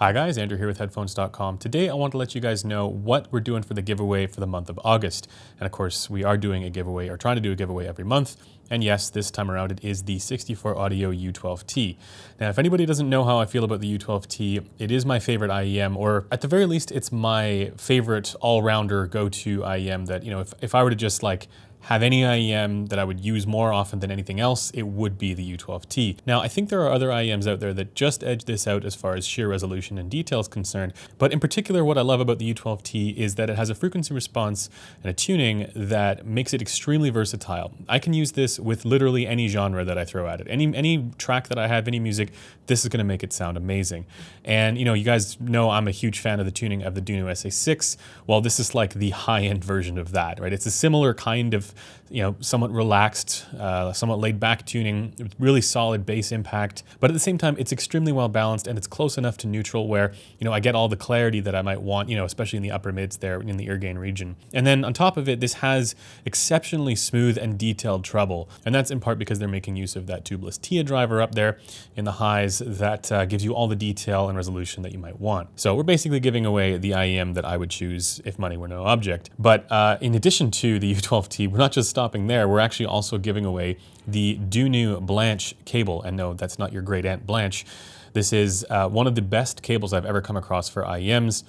Hi guys, Andrew here with headphones.com. Today I want to let you guys know what we're doing for the giveaway for the month of August. And of course, we are doing a giveaway or trying to do a giveaway every month. And yes, this time around it is the 64 Audio U12T. Now, if anybody doesn't know how I feel about the U12T, it is my favorite IEM, or at the very least, it's my favorite all-rounder go-to IEM that, you know, if, if I were to just like have any IEM that I would use more often than anything else, it would be the U12T. Now, I think there are other IEMs out there that just edge this out as far as sheer resolution and detail is concerned, but in particular, what I love about the U12T is that it has a frequency response and a tuning that makes it extremely versatile. I can use this with literally any genre that I throw at it. Any any track that I have, any music, this is going to make it sound amazing. And you know, you guys know I'm a huge fan of the tuning of the Duno SA6. Well, this is like the high-end version of that, right? It's a similar kind of, you know, somewhat relaxed, uh, somewhat laid-back tuning, really solid bass impact, but at the same time, it's extremely well balanced and it's close enough to neutral where you know I get all the clarity that I might want, you know, especially in the upper mids there in the ear gain region. And then on top of it, this has exceptionally smooth and detailed treble. And that's in part because they're making use of that tubeless TIA driver up there in the highs that uh, gives you all the detail and resolution that you might want. So we're basically giving away the IEM that I would choose if money were no object. But uh, in addition to the U12T, we're not just stopping there, we're actually also giving away the Dunu Blanche cable. And no, that's not your great aunt Blanche. This is uh, one of the best cables I've ever come across for IEMs.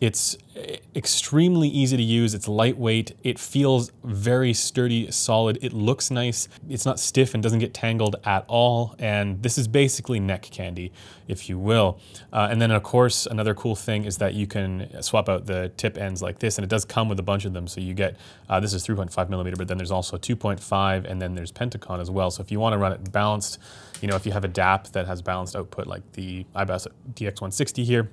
It's eh, extremely easy to use. It's lightweight. It feels very sturdy, solid. It looks nice. It's not stiff and doesn't get tangled at all. And this is basically neck candy, if you will. Uh, and then of course, another cool thing is that you can swap out the tip ends like this. And it does come with a bunch of them. So you get, uh, this is 3.5 millimeter, but then there's also 2.5 and then there's Pentagon as well. So if you want to run it balanced, you know, if you have a DAP that has balanced output like the iBass DX160 here,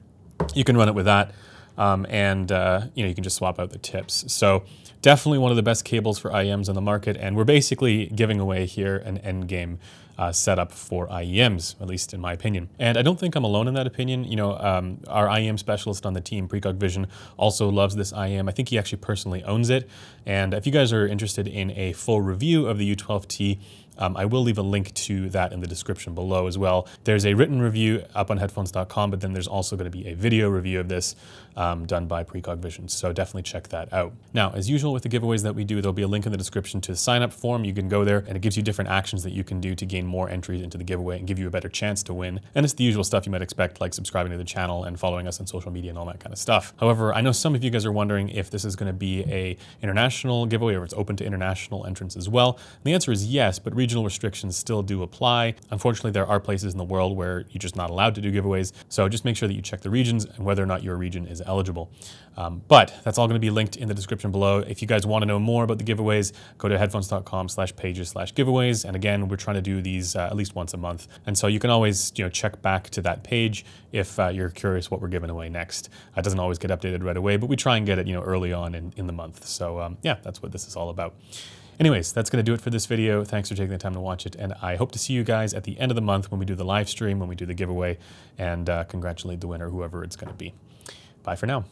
you can run it with that. Um, and uh, you know you can just swap out the tips. So definitely one of the best cables for IEMs on the market, and we're basically giving away here an end game uh, setup for IEMs, at least in my opinion. And I don't think I'm alone in that opinion. You know, um, our IEM specialist on the team, Precog Vision, also loves this IEM. I think he actually personally owns it. And if you guys are interested in a full review of the U12T, um, I will leave a link to that in the description below as well. There's a written review up on headphones.com, but then there's also going to be a video review of this um, done by Precog Vision. So definitely check that out. Now, as usual with the giveaways that we do, there'll be a link in the description to the sign up form. You can go there and it gives you different actions that you can do to gain more entries into the giveaway and give you a better chance to win. And it's the usual stuff you might expect, like subscribing to the channel and following us on social media and all that kind of stuff. However, I know some of you guys are wondering if this is going to be a international giveaway or it's open to international entrants as well. And the answer is yes, but regional restrictions still do apply. Unfortunately, there are places in the world where you're just not allowed to do giveaways. So just make sure that you check the regions and whether or not your region is eligible. Um, but that's all going to be linked in the description below. If you guys want to know more about the giveaways, go to headphones.com slash pages slash giveaways. And again, we're trying to do these uh, at least once a month. And so you can always, you know, check back to that page if uh, you're curious what we're giving away next. It doesn't always get updated right away, but we try and get it, you know, early on in, in the month. So um, yeah, that's what this is all about. Anyways, that's going to do it for this video. Thanks for taking the time to watch it, and I hope to see you guys at the end of the month when we do the live stream, when we do the giveaway, and uh, congratulate the winner, whoever it's going to be. Bye for now.